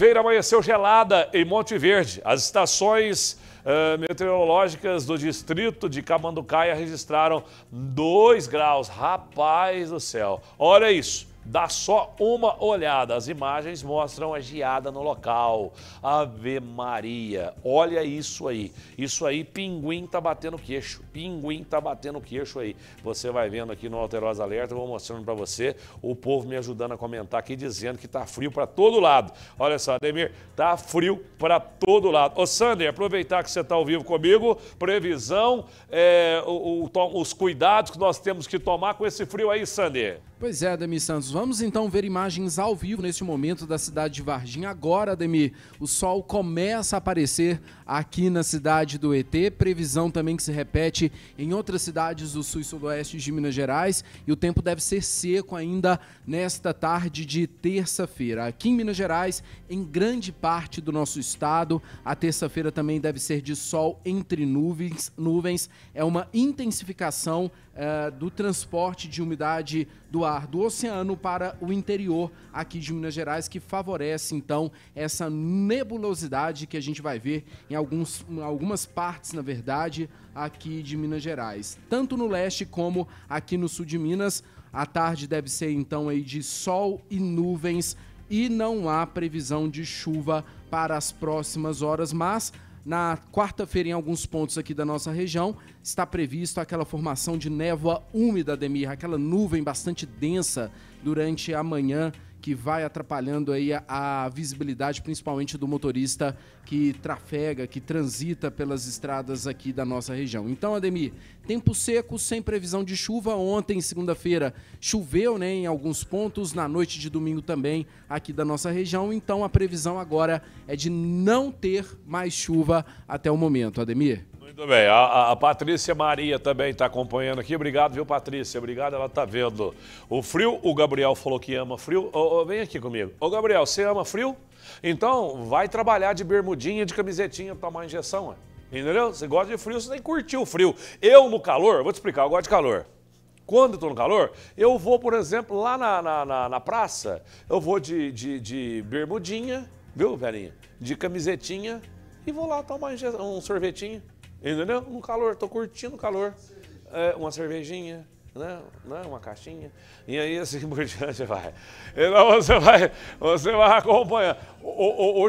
Feira amanheceu gelada em Monte Verde. As estações uh, meteorológicas do distrito de Camanducaia registraram 2 graus. Rapaz do céu, olha isso. Dá só uma olhada. As imagens mostram a geada no local. Ave Maria. Olha isso aí. Isso aí, pinguim tá batendo queixo. Pinguim tá batendo queixo aí. Você vai vendo aqui no Alterosa Alerta, eu vou mostrando para você o povo me ajudando a comentar aqui, dizendo que tá frio para todo lado. Olha só, Demir, tá frio para todo lado. Ô, Sander, aproveitar que você tá ao vivo comigo, previsão, é, o, o, os cuidados que nós temos que tomar com esse frio aí, Sander. Pois é, Demir Santos, vamos Vamos então ver imagens ao vivo neste momento da cidade de Varginha. Agora, Demi, o sol começa a aparecer aqui na cidade do ET. Previsão também que se repete em outras cidades do sul e sudoeste de Minas Gerais. E o tempo deve ser seco ainda nesta tarde de terça-feira. Aqui em Minas Gerais, em grande parte do nosso estado, a terça-feira também deve ser de sol entre nuvens. nuvens. É uma intensificação uh, do transporte de umidade do ar do oceano para o interior aqui de Minas Gerais, que favorece então essa nebulosidade que a gente vai ver em, alguns, algumas partes, na verdade, aqui de Minas Gerais, tanto no leste como aqui no sul de Minas. A tarde deve ser então aí de sol e nuvens e não há previsão de chuva para as próximas horas, mas na quarta-feira, em alguns pontos aqui da nossa região, está previsto aquela formação de névoa úmida, Demir, aquela nuvem bastante densa durante a manhã que vai atrapalhando aí a, a, visibilidade, principalmente do motorista que trafega, que transita pelas estradas aqui da nossa região. Então, Ademir, tempo seco, sem previsão de chuva. Ontem, segunda-feira, choveu né, em alguns pontos, na noite de domingo também, aqui da nossa região. Então, a previsão agora é de não ter mais chuva até o momento, Ademir. Muito bem. A, a Patrícia Maria também está acompanhando aqui. Obrigado, viu, Patrícia? Obrigado, ela está vendo. O frio, o Gabriel falou que ama frio. Ô, vem aqui comigo. Ô, Gabriel, você ama frio? Então, vai trabalhar de bermudinha, de camisetinha, tomar injeção, entendeu? Você gosta de frio, você tem que curtir o frio. Eu, no calor, vou te explicar, eu gosto de calor quando estou no calor, eu vou, por exemplo, lá na, na, na, na praça, eu vou de, de, de, bermudinha, viu, velhinha? De camisetinha e vou lá tomar um sorvetinho. Entendeu? No calor, estou curtindo o calor. É, uma cervejinha, né? né? Uma caixinha. E aí assim por diante vai. Então você vai, você vai acompanhar. O, o, o